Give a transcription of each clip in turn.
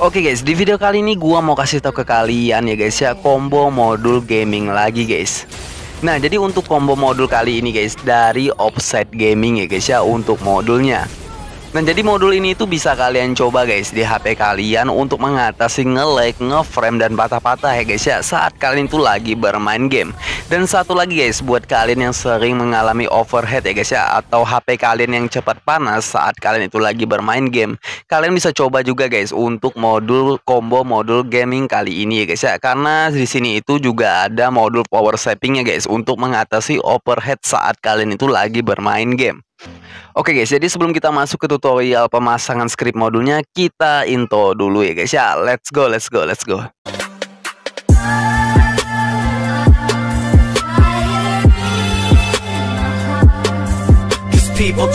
Oke okay guys, di video kali ini gua mau kasih tahu ke kalian ya guys ya combo modul gaming lagi guys. Nah, jadi untuk combo modul kali ini guys dari Offset Gaming ya guys ya untuk modulnya. Nah jadi modul ini itu bisa kalian coba guys di HP kalian untuk mengatasi nge-lag, nge-frame dan patah-patah ya guys ya saat kalian itu lagi bermain game. Dan satu lagi guys buat kalian yang sering mengalami overhead ya guys ya atau HP kalian yang cepat panas saat kalian itu lagi bermain game. Kalian bisa coba juga guys untuk modul combo modul gaming kali ini ya guys ya karena di sini itu juga ada modul power saving ya guys untuk mengatasi overhead saat kalian itu lagi bermain game. Oke guys, jadi sebelum kita masuk ke tutorial pemasangan script modulnya, kita intro dulu ya guys ya. Let's go, let's go, let's go. People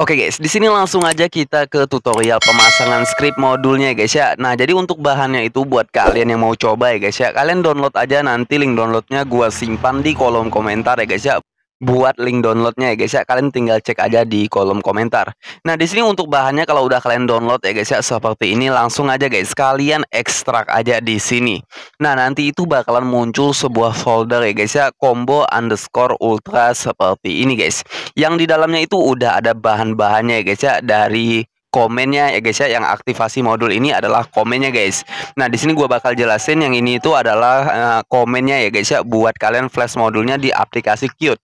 Oke okay guys, di sini langsung aja kita ke tutorial pemasangan script modulnya ya guys ya. Nah jadi untuk bahannya itu buat kalian yang mau coba ya guys ya, kalian download aja nanti link downloadnya gua simpan di kolom komentar ya guys ya buat link downloadnya ya guys ya kalian tinggal cek aja di kolom komentar nah di sini untuk bahannya kalau udah kalian download ya guys ya seperti ini langsung aja guys kalian ekstrak aja di sini nah nanti itu bakalan muncul sebuah folder ya guys ya combo underscore ultra seperti ini guys yang di dalamnya itu udah ada bahan-bahannya ya guys ya dari komennya ya guys ya yang aktivasi modul ini adalah komennya guys. Nah, di sini gua bakal jelasin yang ini itu adalah uh, komennya ya guys ya buat kalian flash modulnya di aplikasi Qt.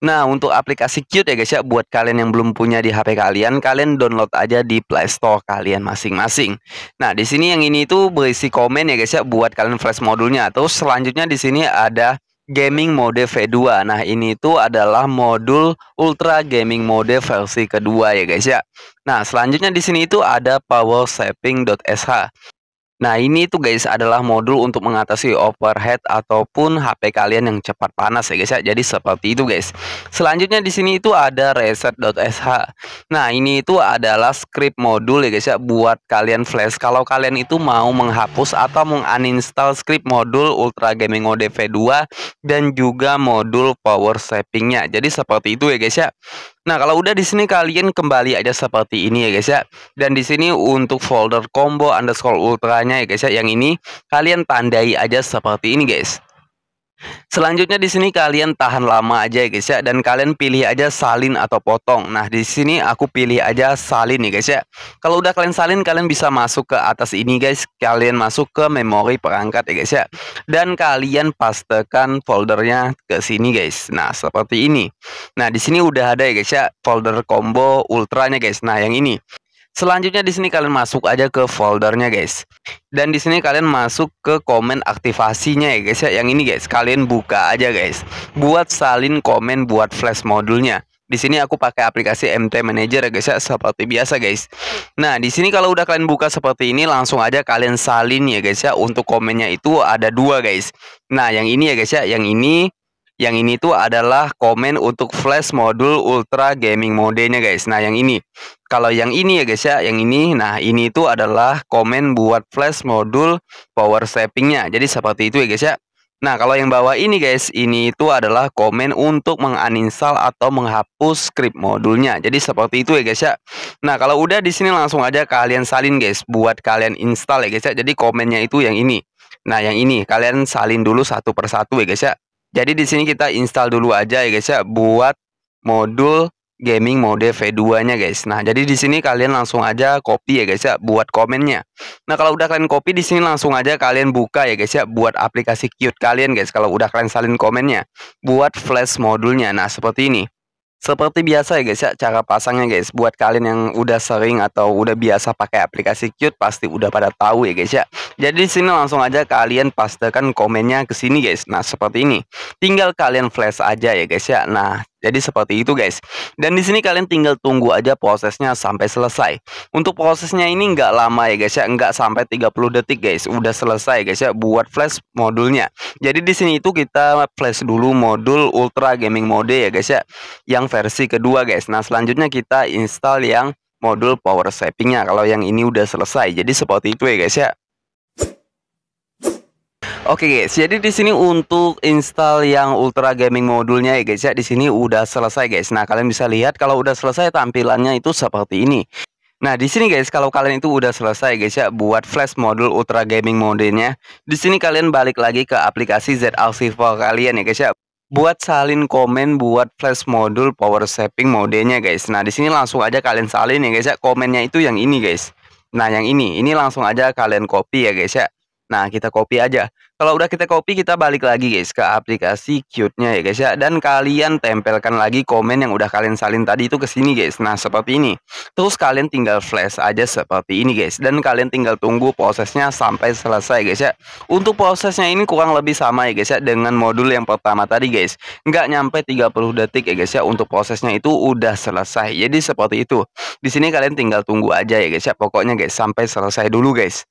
Nah, untuk aplikasi Cute ya guys ya, buat kalian yang belum punya di HP kalian, kalian download aja di Play Store kalian masing-masing. Nah, di sini yang ini itu berisi komen ya guys ya buat kalian flash modulnya. Terus selanjutnya di sini ada gaming mode V2. Nah, ini itu adalah modul ultra gaming mode versi kedua ya guys ya. Nah, selanjutnya di sini itu ada power saving.sh. Nah, ini tuh guys adalah modul untuk mengatasi overhead ataupun HP kalian yang cepat panas ya guys ya. Jadi seperti itu guys. Selanjutnya di sini itu ada reset.sh. Nah, ini itu adalah script modul ya guys ya buat kalian flash kalau kalian itu mau menghapus atau menguninstall script modul Ultra Gaming Mode V2 dan juga modul power savingnya. Jadi seperti itu ya guys ya. Nah, kalau udah di sini kalian kembali aja seperti ini ya guys ya. Dan di sini untuk folder combo underscore ultranya ya guys ya, yang ini kalian tandai aja seperti ini guys. Selanjutnya di sini kalian tahan lama aja ya guys ya dan kalian pilih aja salin atau potong. Nah, di sini aku pilih aja salin nih guys ya. Kalau udah kalian salin kalian bisa masuk ke atas ini guys. Kalian masuk ke memori perangkat ya guys ya. Dan kalian pastekan foldernya ke sini guys. Nah, seperti ini. Nah, di sini udah ada ya guys ya folder combo ultranya guys. Nah, yang ini. Selanjutnya di sini kalian masuk aja ke foldernya guys. Dan di sini kalian masuk ke komen aktivasinya ya guys ya. Yang ini guys, kalian buka aja guys. Buat salin komen buat flash modulnya. Di sini aku pakai aplikasi MT Manager ya guys ya seperti biasa guys. Nah, di sini kalau udah kalian buka seperti ini langsung aja kalian salin ya guys ya. Untuk komennya itu ada dua guys. Nah, yang ini ya guys ya, yang ini yang ini tuh adalah komen untuk flash modul ultra gaming modenya guys. Nah yang ini, kalau yang ini ya guys ya, yang ini, nah ini tuh adalah komen buat flash modul power savingnya. Jadi seperti itu ya guys ya. Nah, kalau yang bawah ini guys, ini itu adalah komen untuk menginstal atau menghapus script modulnya. Jadi seperti itu ya guys ya. Nah, kalau udah di sini langsung aja kalian salin guys buat kalian install ya guys ya. Jadi komennya itu yang ini. Nah, yang ini kalian salin dulu satu persatu ya guys ya. Jadi di sini kita install dulu aja ya guys ya buat modul gaming mode V2-nya guys. Nah, jadi di sini kalian langsung aja copy ya guys ya buat komennya. Nah, kalau udah kalian copy di sini langsung aja kalian buka ya guys ya buat aplikasi cute kalian guys kalau udah kalian salin komennya buat flash modulnya. Nah, seperti ini. Seperti biasa ya guys ya cara pasangnya guys. Buat kalian yang udah sering atau udah biasa pakai aplikasi cute pasti udah pada tahu ya guys ya. Jadi sini langsung aja kalian pastekan komennya ke sini guys. Nah, seperti ini. Tinggal kalian flash aja ya guys ya. Nah, jadi seperti itu guys. Dan di sini kalian tinggal tunggu aja prosesnya sampai selesai. Untuk prosesnya ini nggak lama ya guys ya, nggak sampai 30 detik guys. Udah selesai guys ya buat flash modulnya. Jadi di sini itu kita flash dulu modul Ultra Gaming Mode ya guys ya, yang versi kedua guys. Nah selanjutnya kita install yang modul power savingnya kalau yang ini udah selesai jadi seperti itu ya guys ya Oke okay, guys, jadi di sini untuk install yang Ultra Gaming modulnya ya guys ya. Di sini udah selesai guys. Nah, kalian bisa lihat kalau udah selesai tampilannya itu seperti ini. Nah, di sini guys, kalau kalian itu udah selesai guys ya buat flash modul Ultra Gaming modenya, di sini kalian balik lagi ke aplikasi ZRC4 kalian ya guys ya. Buat salin komen buat flash modul power saving modenya guys. Nah, di sini langsung aja kalian salin ya guys ya. Komennya itu yang ini guys. Nah, yang ini, ini langsung aja kalian copy ya guys ya. Nah, kita copy aja. Kalau udah kita copy, kita balik lagi guys ke aplikasi cute nya ya guys ya. Dan kalian tempelkan lagi komen yang udah kalian salin tadi itu ke sini guys. Nah, seperti ini. Terus kalian tinggal flash aja seperti ini guys. Dan kalian tinggal tunggu prosesnya sampai selesai guys ya. Untuk prosesnya ini kurang lebih sama ya guys ya dengan modul yang pertama tadi guys. Nggak nyampe 30 detik ya guys ya untuk prosesnya itu udah selesai. Jadi seperti itu. Di sini kalian tinggal tunggu aja ya guys ya. Pokoknya guys sampai selesai dulu guys.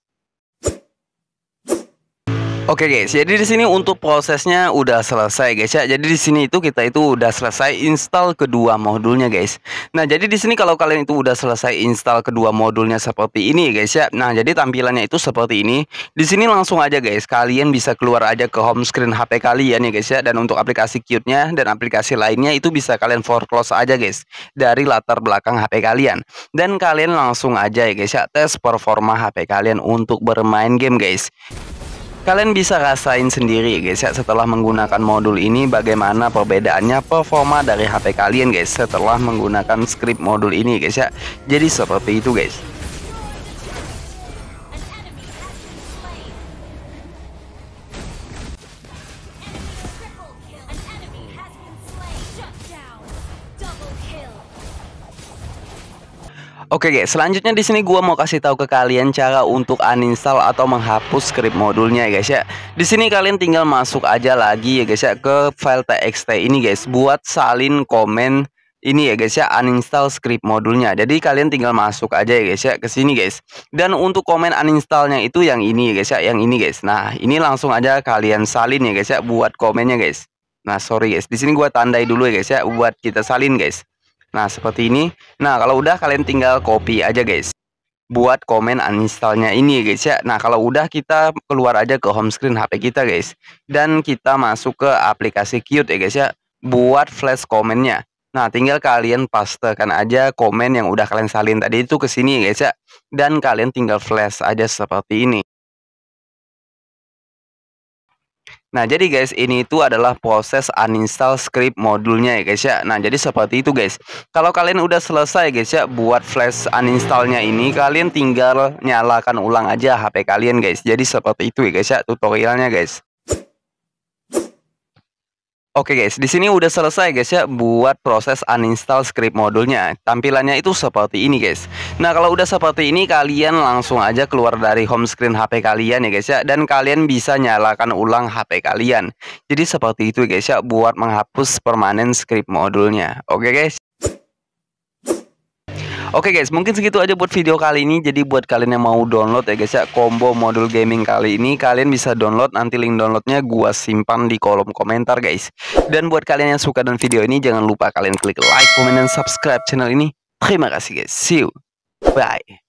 Oke okay, guys, jadi di sini untuk prosesnya udah selesai guys ya. Jadi di sini itu kita itu udah selesai install kedua modulnya guys. Nah, jadi di sini kalau kalian itu udah selesai install kedua modulnya seperti ini guys ya. Nah, jadi tampilannya itu seperti ini. Di sini langsung aja guys, kalian bisa keluar aja ke home screen HP kalian ya guys ya dan untuk aplikasi cute nya dan aplikasi lainnya itu bisa kalian close aja guys dari latar belakang HP kalian. Dan kalian langsung aja ya guys ya tes performa HP kalian untuk bermain game guys. Kalian bisa rasain sendiri guys ya setelah menggunakan modul ini bagaimana perbedaannya performa dari HP kalian guys setelah menggunakan script modul ini guys ya. Jadi seperti itu guys. Oke, okay, selanjutnya di sini gua mau kasih tahu ke kalian cara untuk uninstall atau menghapus script modulnya ya guys ya. Di sini kalian tinggal masuk aja lagi ya guys ya ke file txt ini guys buat salin komen ini ya guys ya uninstall script modulnya jadi kalian tinggal masuk aja ya guys ya ke sini guys dan untuk komen uninstallnya itu yang ini ya guys ya yang ini guys nah ini langsung aja kalian salin ya guys ya buat komennya guys nah sorry guys di sini gua tandai dulu ya guys ya buat kita salin guys Nah, seperti ini. Nah, kalau udah kalian tinggal copy aja, guys. Buat komen uninstallnya ini, guys ya. Nah, kalau udah kita keluar aja ke home screen HP kita, guys. Dan kita masuk ke aplikasi cute ya, guys ya. Buat flash komennya. Nah, tinggal kalian pastekan aja komen yang udah kalian salin tadi itu ke sini, guys ya. Dan kalian tinggal flash aja seperti ini. Nah, jadi guys, ini itu adalah proses uninstall script modulnya ya guys ya. Nah, jadi seperti itu guys. Kalau kalian udah selesai guys ya buat flash uninstallnya ini, kalian tinggal nyalakan ulang aja HP kalian guys. Jadi seperti itu ya guys ya tutorialnya guys. Oke guys, di sini udah selesai guys ya buat proses uninstall script modulnya. Tampilannya itu seperti ini guys. Nah, kalau udah seperti ini kalian langsung aja keluar dari home screen HP kalian ya guys ya dan kalian bisa nyalakan ulang HP kalian. Jadi seperti itu guys ya buat menghapus permanen script modulnya. Oke guys. Oke okay guys, mungkin segitu aja buat video kali ini. Jadi buat kalian yang mau download ya guys ya combo modul gaming kali ini, kalian bisa download nanti link downloadnya gua simpan di kolom komentar guys. Dan buat kalian yang suka dengan video ini jangan lupa kalian klik like, comment dan subscribe channel ini. Terima kasih guys. See you. Bye.